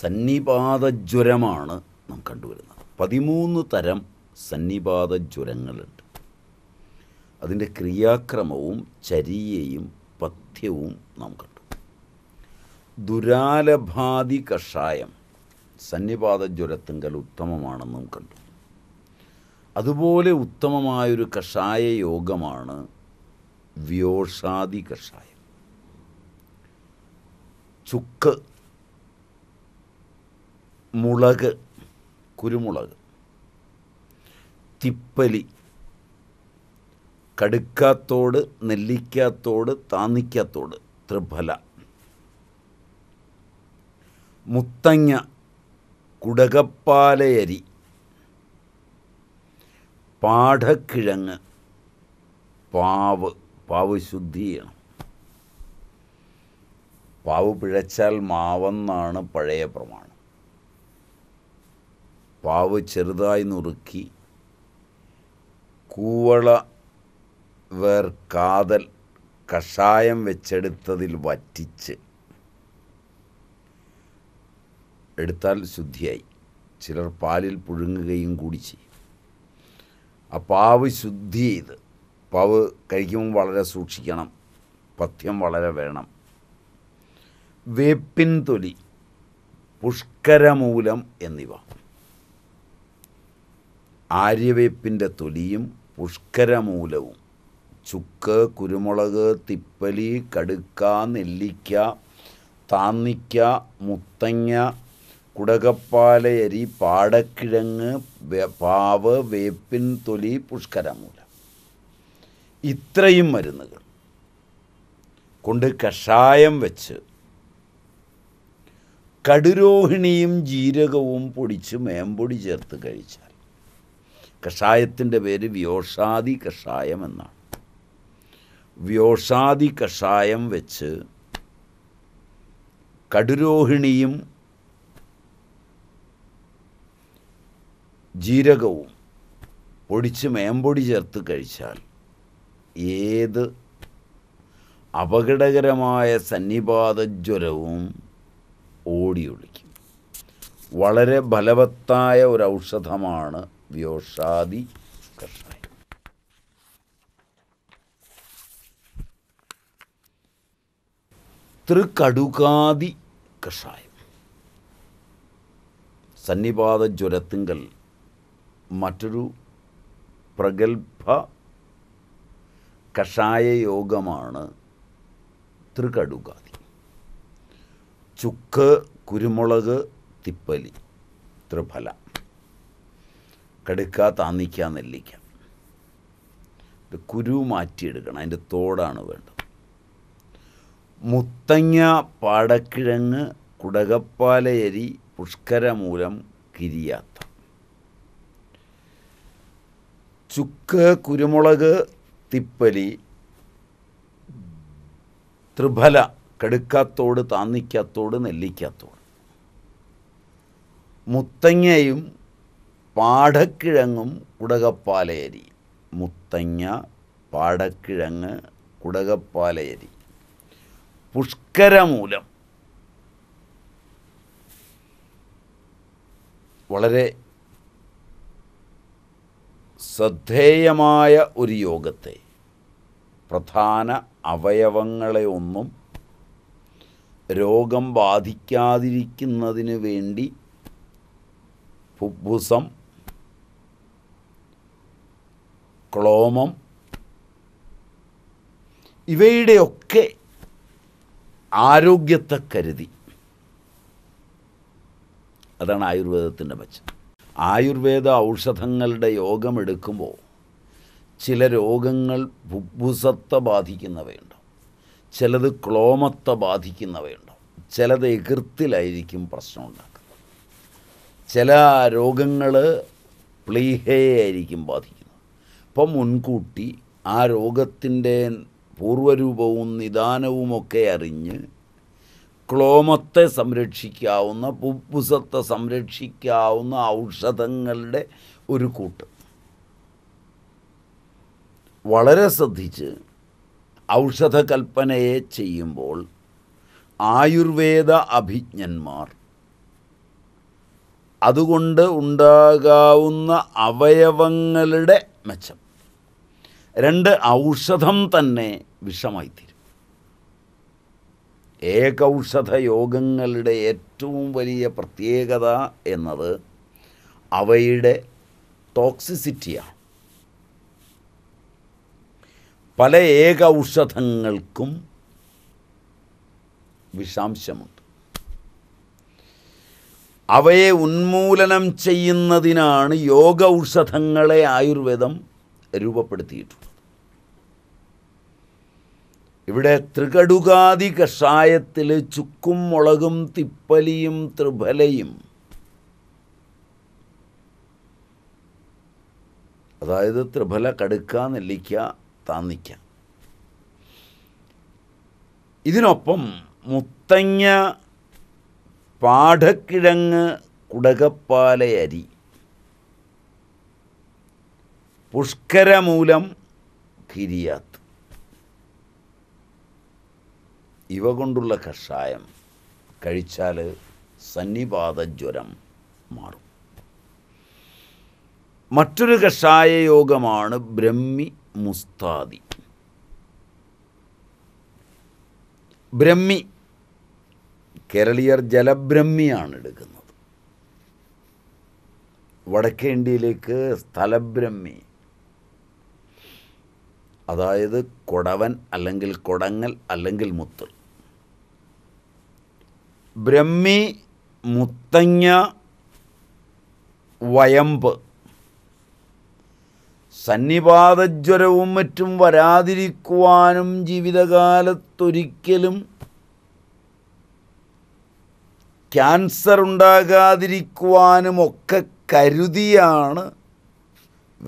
സന്നിപാതജ്വരമാണ് നാം കണ്ടുവരുന്നത് പതിമൂന്ന് തരം സന്നിപാതജ്വരങ്ങളുണ്ട് അതിൻ്റെ ക്രിയാക്രമവും ചരിയയും പഥ്യവും നാം കണ്ടു ദുരാലഭാതി കഷായം സന്നിപാതജ്വരത്തിങ്കൽ ഉത്തമമാണെന്നും കണ്ടു അതുപോലെ ഉത്തമമായൊരു കഷായ യോഗമാണ് വ്യോഷാദി കഷായം ചുക്ക് മുളക് കുരുമുളക് തിപ്പലി കടുക്കാത്തോട് നെല്ലിക്കാത്തോട് താന്നിക്കാത്തോട് ത്രിഫല മുത്തങ്ങ കുടകപ്പാലയരി പാഠക്കിഴങ്ങ് പാവ് പാവ് ശുദ്ധിയാണ് പാവ് പിഴച്ചാൽ മാവെന്നാണ് പഴയ പ്രമാണം പാവ് ചെറുതായി നുറുക്കി കൂവള വേർ കാതൽ കഷായം വെച്ചെടുത്തതിൽ വറ്റിച്ച് എടുത്താൽ ശുദ്ധിയായി ചിലർ പാലിൽ പുഴുങ്ങുകയും കൂടി ചെയ്യും ആ പാവ് ശുദ്ധി ചെയ്ത് പാവ് കഴിക്കുമ്പോൾ വളരെ സൂക്ഷിക്കണം പഥ്യം വളരെ വേണം വേപ്പിൻ തൊലി പുഷ്കരമൂലം എന്നിവ ആര്യവേപ്പിൻ്റെ തൊലിയും പുഷ്കരമൂലവും ചുക്ക് കുരുമുളക് തിപ്പലി കടുക്ക നെല്ലിക്ക താന്നിക്ക മുത്തങ്ങ കുടകപ്പാലയരി പാടക്കിഴങ്ങ് പാവ് വേപ്പിൻ തൊലി പുഷ്കരമൂലം ഇത്രയും മരുന്നുകൾ കൊണ്ട് കഷായം വെച്ച് കടുരോഹിണിയും ജീരകവും പൊടിച്ച് മേമ്പൊടി ചേർത്ത് കഴിച്ചാൽ കഷായത്തിൻ്റെ പേര് വ്യോഷാദി കഷായം എന്നാണ് വ്യോഷാദി കഷായം വെച്ച് കടുരോഹിണിയും ജീരകവും പൊടിച്ച് മേമ്പൊടി ചേർത്ത് കഴിച്ചാൽ ഏത് അപകടകരമായ സന്നിപാതജ്വരവും ഓടിയൊളിക്കും വളരെ ഫലവത്തായ ഒരു ഔഷധമാണ് വ്യോഷാദി കർഷായം തൃക്കടുകാതി കഷായം സന്നിപാത ജ്വരത്തിങ്കൽ മറ്റൊരു പ്രഗത്ഭ കഷായ യോഗമാണ് തൃകടുകാതി ചുക്ക് കുരുമുളക് തിപ്പലി ത്രിഫല കടുക്ക താന്നിക്ക നെല്ലിക്ക ഇത് കുരു മാറ്റിയെടുക്കണം അതിൻ്റെ തോടാണ് വേണ്ടത് മുത്തങ്ങ പാടക്കിഴങ്ങ് കുടകപ്പാലയരി പുഷ്കരമൂലം കിരിയാത്ത ചുക്ക് കുരുമുളക് തിപ്പലി ത്രിഫല കടുക്കാത്തോട് താന്നിക്കാത്തോട് നെല്ലിക്കാത്തോട് മുത്തങ്ങയും പാടക്കിഴങ്ങും കുടകപ്പാലയരി മുത്തങ്ങ പാടക്കിഴങ്ങ് കുടകപ്പാലയരി പുഷ്കരമൂലം വളരെ ശ്രദ്ധേയമായ ഒരു യോഗത്തെ പ്രധാന അവയവങ്ങളെ ഒന്നും രോഗം ബാധിക്കാതിരിക്കുന്നതിന് വേണ്ടി ഫുബ്ബുസം ക്ലോമം ഇവയുടെയൊക്കെ ആരോഗ്യത്തെ കരുതി അതാണ് ആയുർവേദത്തിൻ്റെ മെച്ചം ആയുർവേദ ഔഷധങ്ങളുടെ യോഗം എടുക്കുമ്പോൾ ചില രോഗങ്ങൾ ബുഭുസത്തെ ബാധിക്കുന്നവയുണ്ടോ ചിലത് ക്ലോമത്തെ ബാധിക്കുന്നവയുണ്ടോ ചിലത് എകൃത്തിലായിരിക്കും പ്രശ്നം ഉണ്ടാക്കുന്നത് ചില രോഗങ്ങൾ പ്ലീഹയെ ആയിരിക്കും ബാധിക്കുന്നത് അല്പം മുൻകൂട്ടി ആ രോഗത്തിൻ്റെ പൂർവരൂപവും നിദാനവുമൊക്കെ അറിഞ്ഞ് ക്ലോമത്തെ സംരക്ഷിക്കാവുന്ന പുപ്പുസത്തെ സംരക്ഷിക്കാവുന്ന ഔഷധങ്ങളുടെ ഒരു കൂട്ട് വളരെ ശ്രദ്ധിച്ച് ഔഷധകൽപ്പനയെ ചെയ്യുമ്പോൾ ആയുർവേദ അഭിജ്ഞന്മാർ അതുകൊണ്ട് ഉണ്ടാകാവുന്ന അവയവങ്ങളുടെ മെച്ചം രണ്ട് ഔഷധം തന്നെ വിഷമായിത്തീരും ഏകൌഷധ യോഗങ്ങളുടെ ഏറ്റവും വലിയ പ്രത്യേകത എന്നത് അവയുടെ ടോക്സിസിറ്റിയാണ് പല ഏകൌഷധങ്ങൾക്കും വിഷാംശമുണ്ട് അവയെ ഉന്മൂലനം ചെയ്യുന്നതിനാണ് യോഗ ഔഷധങ്ങളെ ആയുർവേദം രൂപപ്പെടുത്തിയിട്ടുണ്ട് ഇവിടെ ത്രികടുകാതി കഷായത്തിൽ ചുക്കും മുളകും തിപ്പലിയും ത്രിഫലയും അതായത് ത്രിഫല കടുക്ക നെല്ലിക്ക താന്നിക്ക ഇതിനൊപ്പം മുത്തങ്ങ പാഠക്കിഴങ്ങ് കുടകപ്പാലയരി പുഷ്കരമൂലം കിരിയാത്ത് ഇവ കൊണ്ടുള്ള കഷായം കഴിച്ചാൽ സന്നിപാതജ്വരം മാറും മറ്റൊരു കഷായ യോഗമാണ് ബ്രഹ്മി മുസ്താദി ബ്രഹ്മി കേരളീയർ ജലബ്രഹ്മിയാണ് എടുക്കുന്നത് വടക്കേ ഇന്ത്യയിലേക്ക് സ്ഥലബ്രഹ്മി അതായത് കൊടവൻ അല്ലെങ്കിൽ കൊടങ്ങൽ അല്ലെങ്കിൽ മുത്ത് ബ്രഹ്മി മുത്തങ്ങ വയമ്പ് സന്നിപാതജ്വരവും മറ്റും വരാതിരിക്കുവാനും ജീവിതകാലത്തൊരിക്കലും ക്യാൻസർ ഉണ്ടാകാതിരിക്കുവാനുമൊക്കെ ഒക്കെ കരുതിയാണ്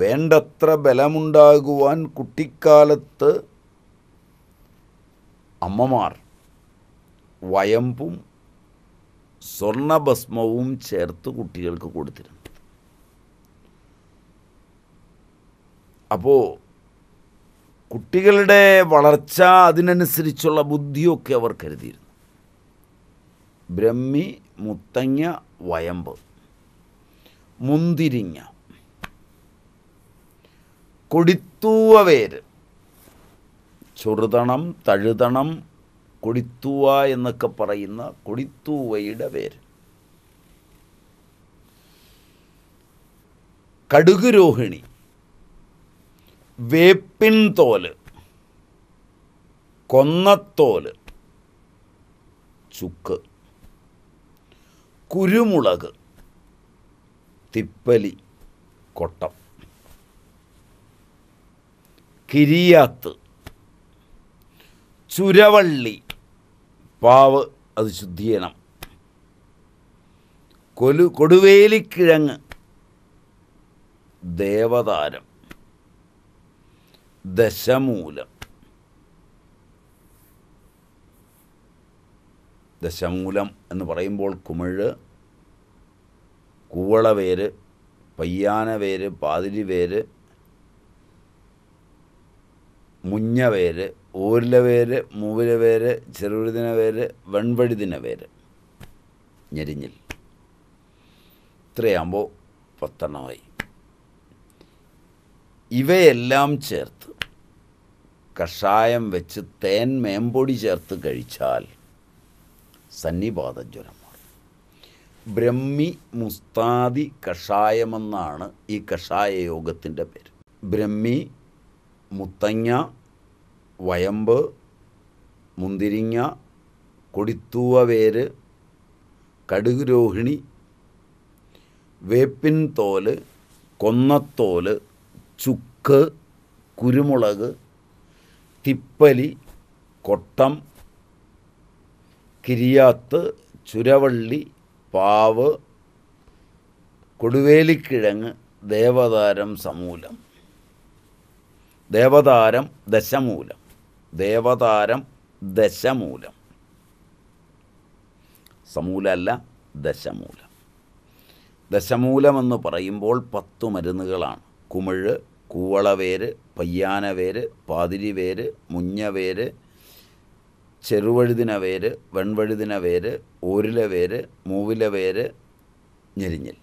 വേണ്ടത്ര ബലമുണ്ടാകുവാൻ കുട്ടിക്കാലത്ത് അമ്മമാർ വയമ്പും സ്വർണഭസ്മവും ചേർത്ത് കുട്ടികൾക്ക് കൊടുത്തിരുന്നു അപ്പോൾ കുട്ടികളുടെ വളർച്ച അതിനനുസരിച്ചുള്ള ബുദ്ധിയൊക്കെ അവർ കരുതിയിരുന്നു ബ്രഹ്മി മുത്തങ്ങ വയമ്പ് മുന്തിരിങ്ങ കൊടുത്തൂവ വേര് ചുറുതണം തഴുതണം കൊടിത്തൂവ എന്നൊക്കെ പറയുന്ന കൊടിത്തൂവയുടെ വേര് കടുക് രോഹിണി വേപ്പിൻ തോല് കൊന്നത്തോല് ചുക്ക് കുരുമുളക് തിപ്പലി കൊട്ടം കിരിയാത്ത് ചുരവള്ളി പാവ് അത് ശുദ്ധി ചെയ്യണം കൊലു കൊടുവേലിക്കിഴങ്ങ് ദേവതാരം ദശമൂലം ദശമൂലം എന്ന് പറയുമ്പോൾ കുമിഴ് കൂവളവേര് പയ്യാനവേര് പാതിരിവേര് മുഞ്ഞവേര് ഊരിലവേര് മൂവിലവേര് വെൺവഴുതിന വെൺവഴുതിനവേര് ഞെരിഞ്ഞിൽ ഇത്രയാകുമ്പോൾ പത്തെണ്ണമായി ഇവയെല്ലാം ചേർത്ത് കഷായം വെച്ച് തേൻ മേമ്പൊടി ചേർത്ത് കഴിച്ചാൽ സന്നിപാത ജ്വരം ബ്രഹ്മി മുസ്താദി കഷായമെന്നാണ് ഈ കഷായ യോഗത്തിൻ്റെ പേര് ബ്രഹ്മി മുത്തങ്ങ വയമ്പ് മുന്തിരിങ്ങ കൊടിത്തൂവ വേര് കടുക് രോഹിണി വേപ്പിൻ തോല് കൊന്നത്തോല് ചുക്ക് കുരുമുളക് തിപ്പലി കൊട്ടം കിരിയാത്ത് ചുരവള്ളി പാവ് കൊടുവേലിക്കിഴങ്ങ് ദേവതാരം സമൂലം ദേവതാരം ദശമൂലം ദേവതാരം ദശമൂലം സമൂലമല്ല ദശമൂലം ദശമൂലമെന്ന് പറയുമ്പോൾ പത്ത് മരുന്നുകളാണ് കുമിഴ് കൂവളവേര് പയ്യാനവേര് പാതിരിവേര് മുഞ്ഞവേര് ചെറുവഴുതിന വേര് വെൺവഴുതിന വേര് ഓരില ഞെരിഞ്ഞിൽ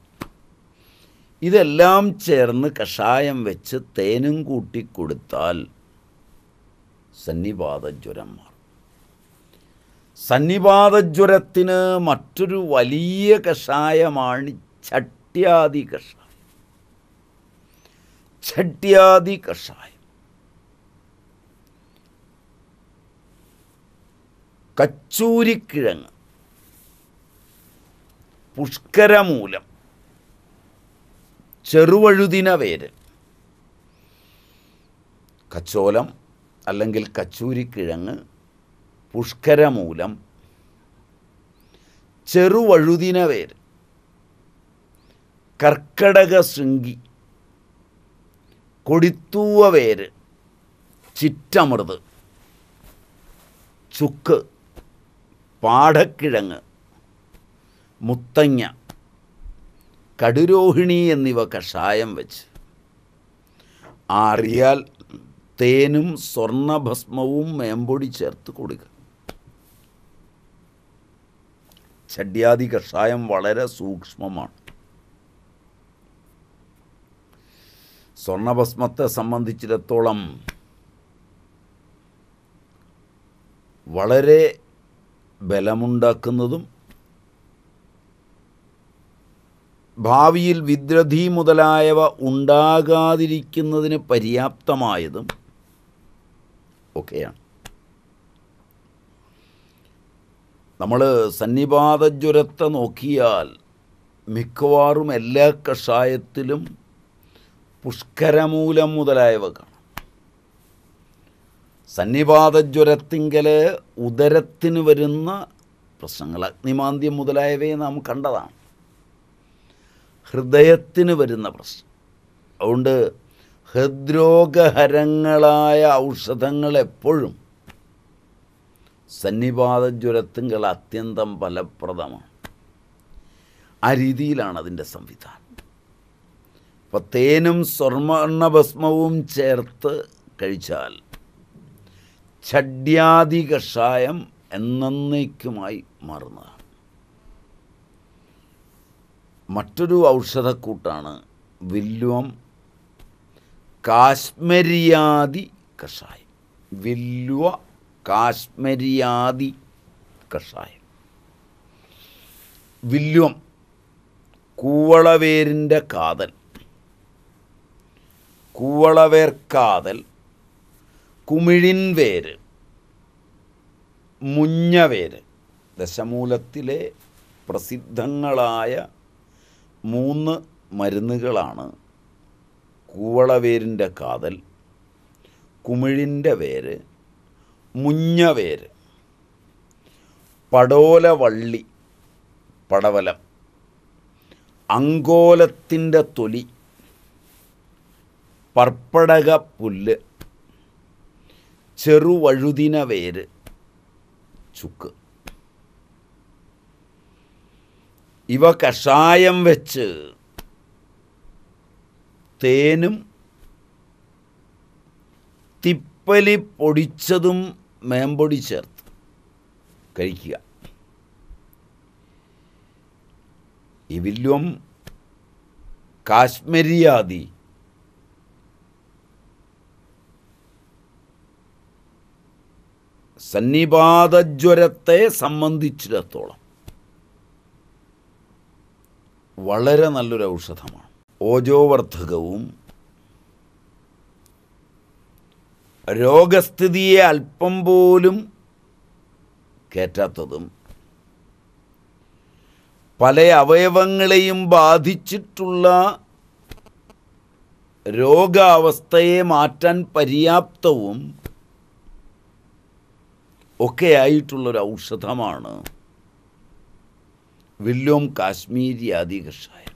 ഇതെല്ലാം ചേർന്ന് കഷായം വെച്ച് തേനും കൂട്ടി കൊടുത്താൽ സന്നിപാത ജ്വരം മാറും ജ്വരത്തിന് മറ്റൊരു വലിയ കഷായമാണ് ചട്ട്യാദി കഷായം ചട്ട്യാദി കഷായം കച്ചൂരിക്കിഴങ്ങ് പുഷ്കരമൂലം ചെറുവഴുതിന വേര് കച്ചോലം അല്ലെങ്കിൽ കച്ചൂരിക്കിഴങ്ങ് പുഷ്കരമൂലം ചെറുവഴുതിന വേര് കർക്കടക ശൃംഗി കൊടിത്തൂവ വേര് ചിറ്റമൃത് ചുക്ക് പാടക്കിഴങ്ങ് മുത്തങ്ങ കടുരോഹിണി എന്നിവ കഷായം വെച്ച് ആറിയാൽ തേനും സ്വർണഭസ്മവും മേമ്പൊടി ചേർത്ത് കൊടുക്കുക ചഡ്യാദി കഷായം വളരെ സൂക്ഷ്മമാണ് സ്വർണഭസ്മത്തെ സംബന്ധിച്ചിടത്തോളം വളരെ ബലമുണ്ടാക്കുന്നതും ഭാവിയിൽ വിദ്രധി മുതലായവ ഉണ്ടാകാതിരിക്കുന്നതിന് പര്യാപ്തമായതും ഒക്കെയാണ് നമ്മൾ സന്നിപാതജ്വരത്തെ നോക്കിയാൽ മിക്കവാറും എല്ലാ കഷായത്തിലും പുഷ്കരമൂലം മുതലായവ കാണാം സന്നിപാതജ്വരത്തിങ്കൽ ഉദരത്തിന് വരുന്ന പ്രശ്നങ്ങൾ അഗ്നിമാന്ദ്യം മുതലായവയെ നാം കണ്ടതാണ് ഹൃദയത്തിന് വരുന്ന പ്രശ്നം അതുകൊണ്ട് ഹൃദ്രോഗഹരങ്ങളായ ഔഷധങ്ങൾ എപ്പോഴും സന്നിപാത ജ്വരത്തുകൾ അത്യന്തം ഫലപ്രദമാണ് ആ രീതിയിലാണ് അതിൻ്റെ സംവിധാനം അപ്പോൾ തേനും സ്വർണ്ണഭസ്മവും ചേർത്ത് കഴിച്ചാൽ ഛഡ്യാദി കഷായം എന്നേക്കുമായി മാറുന്നതാണ് മറ്റൊരു ഔഷധക്കൂട്ടാണ് വില്വം കാശ്മരിയാദി കഷായം വില്വ കാശ്മരിയാദി കഷായം വില്വം കൂവളവേരിൻ്റെ കാതൽ കൂവളവേർ കാതൽ കുമിഴിൻ വേര് മുഞ്ഞവേര് ദശമൂലത്തിലെ പ്രസിദ്ധങ്ങളായ മൂന്ന് മരുന്നുകളാണ് കൂവളവേരിൻ്റെ കാതൽ കുമിഴിൻ്റെ വേര് മുഞ്ഞവേര് പടോലവള്ളി പടവലം അങ്കോലത്തിൻ്റെ തൊലി പർപ്പടക പുല്ല് ചെറുവഴുതിന വേര് ചുക്ക് ഇവ കഷായം വെച്ച് തേനും തിപ്പലി പൊടിച്ചതും മേമ്പൊടി ചേർത്ത് കഴിക്കുക ഇവില്യം കാശ്മീരിയാദി സന്നിപാതജ്വരത്തെ സംബന്ധിച്ചിടത്തോളം വളരെ നല്ലൊരു ഔഷധമാണ് ഓജോവർദ്ധകവും രോഗസ്ഥിതിയെ അല്പം പോലും കയറ്റാത്തതും പല അവയവങ്ങളെയും ബാധിച്ചിട്ടുള്ള രോഗാവസ്ഥയെ മാറ്റാൻ പര്യാപ്തവും ഒക്കെയായിട്ടുള്ളൊരു ഔഷധമാണ് വില്ലോം കാശ്മീരിയാദി കഷായം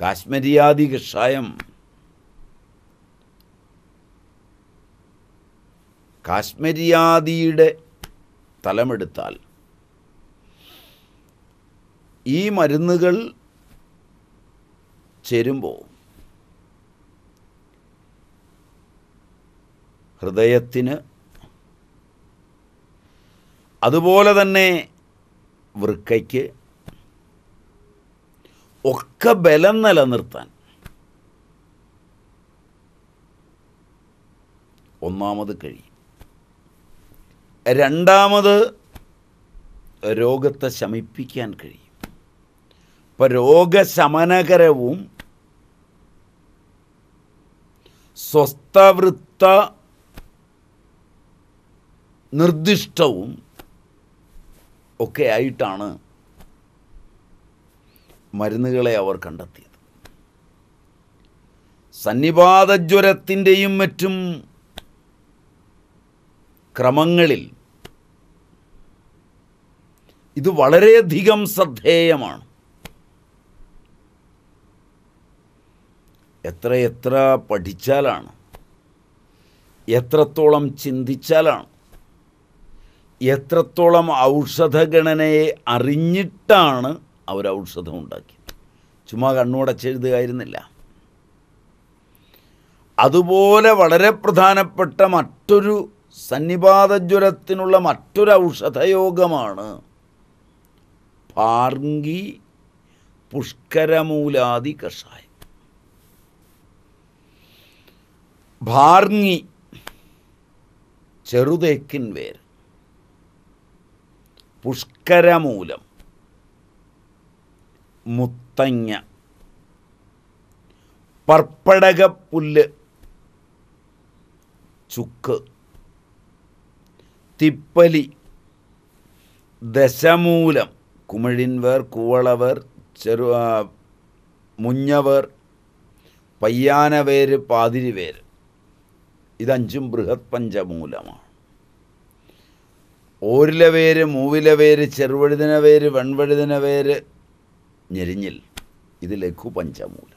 കാശ്മീരിയാദി കഷായം കാശ്മീരിയാദിയുടെ തലമെടുത്താൽ ഈ മരുന്നുകൾ ചേരുമ്പോൾ ഹൃദയത്തിന് അതുപോലെ തന്നെ വൃക്കയ്ക്ക് ഒക്കെ ബലം നിലനിർത്താൻ ഒന്നാമത് കഴിയും രണ്ടാമത് രോഗത്തെ ശമിപ്പിക്കാൻ കഴിയും ഇപ്പം രോഗശമനകരവും സ്വസ്ഥവൃത്ത നിർദ്ദിഷ്ടവും ഒക്കെ ആയിട്ടാണ് മരുന്നുകളെ അവർ കണ്ടെത്തിയത് സന്നിപാതജ്വരത്തിൻ്റെയും മറ്റും ക്രമങ്ങളിൽ ഇത് വളരെയധികം ശ്രദ്ധേയമാണ് എത്ര എത്ര പഠിച്ചാലാണ് എത്രത്തോളം ചിന്തിച്ചാലാണ് എത്രത്തോളം ഔഷധഗണനയെ അറിഞ്ഞിട്ടാണ് അവർ ഔഷധം ഉണ്ടാക്കിയത് ചുമ്മാ കണ്ണുടച്ചെഴുതുകയായിരുന്നില്ല അതുപോലെ വളരെ പ്രധാനപ്പെട്ട മറ്റൊരു സന്നിപാതജ്വരത്തിനുള്ള മറ്റൊരു ഔഷധയോഗമാണ് പാർങ്കി പുഷ്കരമൂലാദി കഷായം ഭാർങ്ങി ചെറുതേക്കിൻ വേര് പുഷ്കരമൂലം മുത്തങ്ങ പർപ്പടകപ്പുല്ല് ചുക്ക് തിപ്പലി ദശമൂലം കുമിഴിൻവേർ കൂവളവർ ചെറു മുഞ്ഞവർ പയ്യാനവേര് പാതിരിവേര് ഇതഞ്ചും ബൃഹത് പഞ്ചമൂലമാണ് ഓരിലെ പേര് മൂവിലെ പേര് ചെറുവഴുതിന പേര് വൺവഴുതിന പേര് ഞെരിഞ്ഞിൽ ഇത് ലഘു പഞ്ചമൂലം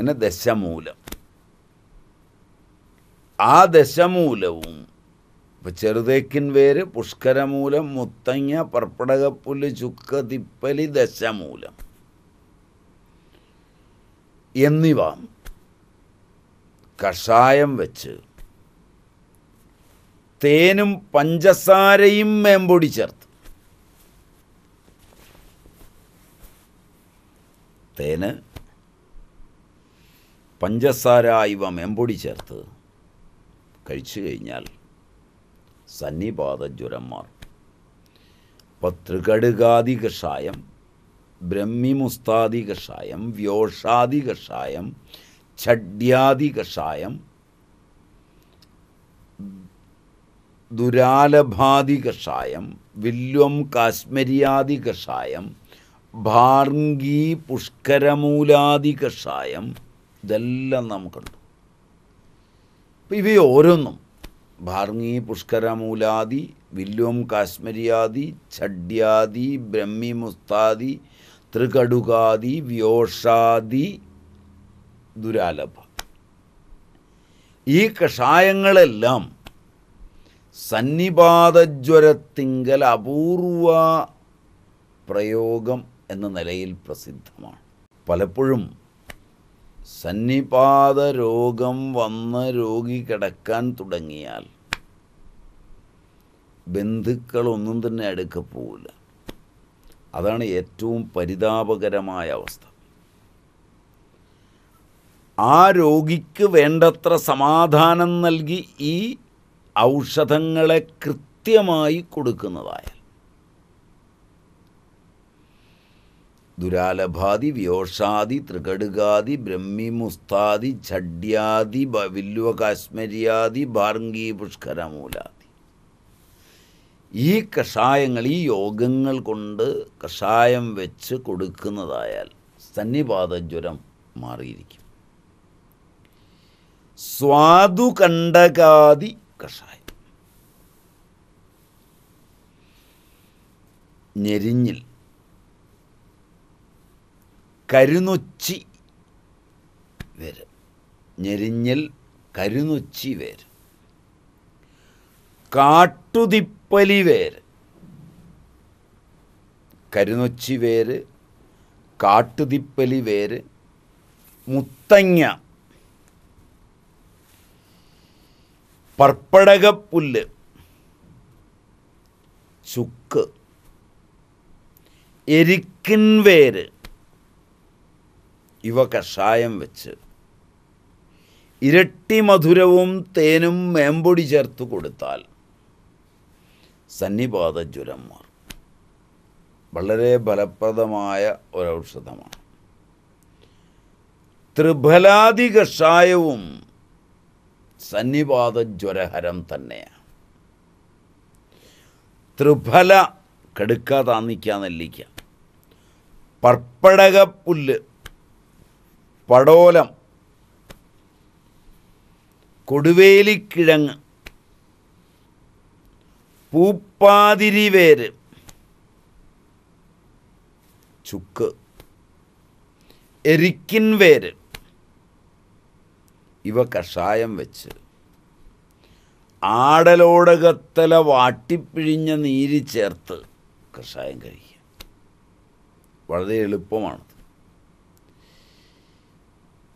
എന്ന ദശമൂലം ആ ദശമൂലവും ഇപ്പം ചെറുതേക്കിൻ വേര് പുഷ്കരമൂലം മുത്തങ്ങ പർപ്പടകപ്പുല് ചുക്ക തിപ്പലി ദശമൂലം എന്നിവ കഷായം വെച്ച് തേനും പഞ്ചസാരയും മേമ്പൊടി ചേർത്ത് തേന് പഞ്ചസാര ഇവ മേമ്പൊടി ചേർത്ത് കഴിച്ചു കഴിഞ്ഞാൽ സന്നിപാത ജ്വരം മാറും പത്രികടുകാതി കഷായം ബ്രഹ്മിമുസ്താദി കഷായം വ്യോഷാദി കഷായം ഛഡ്യാദി കഷായം ദുരാലഭാദി കഷായം വില്വം കാശ്മരിയാദി കഷായം ഭാർഗി പുഷ്കരമൂലാദി കഷായം ഇതെല്ലാം നമുക്കുണ്ട് അപ്പം ഇവയോരോന്നും ഭാർഗി പുഷ്കരമൂലാദി വില്വം കാശ്മരിയാദി ഛഡ്യാദി ബ്രഹ്മി മുസ്താദി തൃകടുകാദി വ്യോഷാദി ദുരാലഭ ഈ കഷായങ്ങളെല്ലാം സന്നിപാതജ്വരത്തിങ്കൽ അപൂർവ പ്രയോഗം എന്ന നിലയിൽ പ്രസിദ്ധമാണ് പലപ്പോഴും സന്നിപാത രോഗം വന്ന് രോഗി കിടക്കാൻ തുടങ്ങിയാൽ ബന്ധുക്കളൊന്നും തന്നെ അടുക്ക പോവില്ല അതാണ് ഏറ്റവും പരിതാപകരമായ അവസ്ഥ ആ രോഗിക്ക് വേണ്ടത്ര സമാധാനം നൽകി ഈ ഔഷധങ്ങളെ കൃത്യമായി കൊടുക്കുന്നതായാൽ ദുരാലഭാതി വ്യോഷാദി തൃകടുകാദി ബ്രഹ്മി മുസ്താദി ഛഡ്യാദി വില്ലുവ കാശ്മര്യാദി ഭാർഗി പുഷ്കരമൂലാദി ഈ കഷായങ്ങൾ ഈ യോഗങ്ങൾ കൊണ്ട് കഷായം വെച്ച് കൊടുക്കുന്നതായാൽ സന്നിപാതജ്വരം മാറിയിരിക്കും സ്വാദുകണ്ടകാദി കഷായം ഞെരിഞ്ഞിൽ കരുനൊച്ചി വേര് ഞെരിഞ്ഞിൽ കരുനൊച്ചി വേര് കാട്ടുതിപ്പലി വേര് കരുനൊച്ചി വേര് കാട്ടുതിപ്പലി വേര് മുത്തങ്ങ പർപ്പടകപ്പുല്ല് ചുക്ക് എരിക്കിൻ വേര് ഇവ കഷായം വെച്ച് ഇരട്ടി മധുരവും തേനും മേമ്പൊടി ചേർത്ത് കൊടുത്താൽ സന്നിപാത ജ്വരം മാറും വളരെ ഫലപ്രദമായ ഒരൗഷധമാണ് ത്രിഫലാദി കഷായവും സന്നിപാത ജ്വരഹരം തന്നെയാണ് ത്രിഫല കടുക്ക താന്നിക്ക നെല്ലിക്ക പുല്ല് പടോലം കൊടുവേലിക്കിഴങ്ങ് പൂപ്പാതിരിവേര് ചുക്ക് എരിക്കിൻ വേര് ഇവ കഷായം വെച്ച് ആടലോടകത്തല വാട്ടിപ്പിഴിഞ്ഞ നീര് ചേർത്ത് കഷായം കഴിക്കുക വളരെ എളുപ്പമാണ്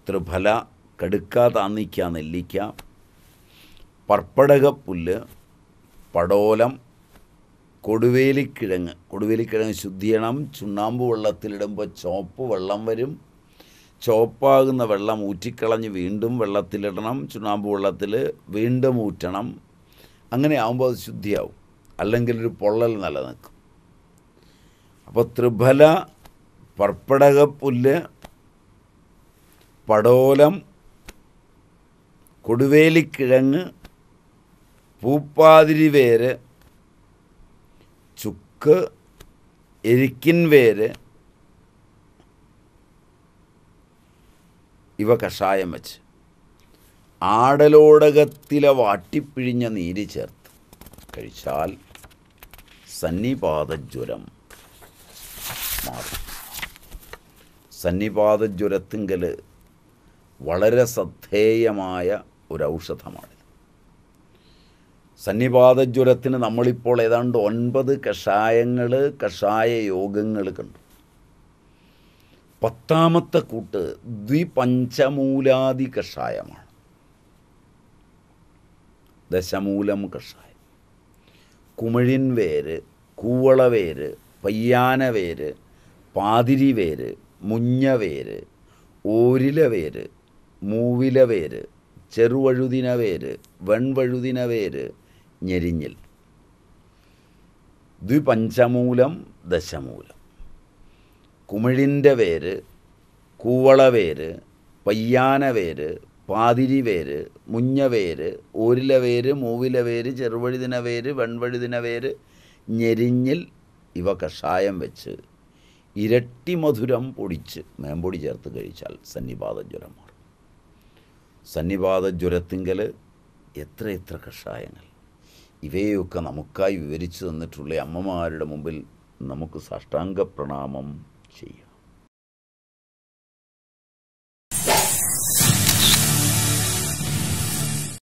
ത്രിഫല കടുക്ക താന്നിക്ക നെല്ലിക്ക പർപ്പടകപ്പുല്ല് പടോലം കൊടുവേലിക്കിഴങ്ങ് കൊടുവേലിക്കിഴങ്ങ് ശുദ്ധി ചുണ്ണാമ്പ് വെള്ളത്തിലിടുമ്പോൾ ചോപ്പ് വെള്ളം വരും ചോപ്പാകുന്ന വെള്ളം ഊറ്റിക്കളഞ്ഞ് വീണ്ടും വെള്ളത്തിലിടണം ചുണ്ണാമ്പ് വെള്ളത്തിൽ വീണ്ടും ഊറ്റണം അങ്ങനെ ആകുമ്പോൾ അത് ശുദ്ധിയാവും അല്ലെങ്കിൽ ഒരു പൊള്ളൽ നിലനിൽക്കും അപ്പോൾ ത്രിഫല പർപ്പടകപ്പുല്ല് പടോലം കൊടുവേലിക്കിഴങ്ങ് പൂപ്പാതിരി വേര് ചുക്ക് എരിക്കിൻ വേര് ഇവ കഷായം വച്ച് ആടലോടകത്തിലെ വാട്ടിപ്പിഴിഞ്ഞ നീര് ചേർത്ത് കഴിച്ചാൽ സന്നിപാതജ്വരം മാറും സന്നിപാതജ്വരത്തിങ്കൽ വളരെ ശ്രദ്ധേയമായ ഒരു ഔഷധമാണ് സന്നിപാതജ്വരത്തിന് നമ്മളിപ്പോൾ ഏതാണ്ട് ഒൻപത് കഷായങ്ങൾ കഷായ യോഗങ്ങൾ കണ്ടു പത്താമത്തെ കൂട്ട് ദ്വിപഞ്ചമൂലാദി കഷായമാണ് ദശമൂലം കഷായം കുമിഴിൻ വേര് കൂവളവേര് പയ്യാനവേര് പാതിരിവേര് മുഞ്ഞവേര് ഓരിലവേര് മൂവിലവേര് ചെറുവഴുതിനവേര് വെൺവഴുതിനവേര് ഞെരിഞ്ഞിൽ ദ്വിപഞ്ചമൂലം ദശമൂലം കുമിഴിൻ്റെ വേര് കൂവളവേര് പയ്യാനവേര് വേര് മുഞ്ഞവേര് ഓരിലവേര് മൂവിലവേര് ചെറുവഴുതിനവേര് വെൺവഴുതിനവേര് ഞെരിഞ്ഞിൽ ഇവ കഷായം വെച്ച് ഇരട്ടി മധുരം പൊടിച്ച് മേമ്പൊടി ചേർത്ത് കഴിച്ചാൽ സന്നിപാത ജ്വരം മാറും സന്നിപാത ജ്വരത്തിങ്കൽ എത്ര എത്ര കഷായങ്ങൾ ഇവയൊക്കെ നമുക്കായി വിവരിച്ചു തന്നിട്ടുള്ള അമ്മമാരുടെ മുമ്പിൽ നമുക്ക് സാഷ്ടാംഗ പ്രണാമം Chief.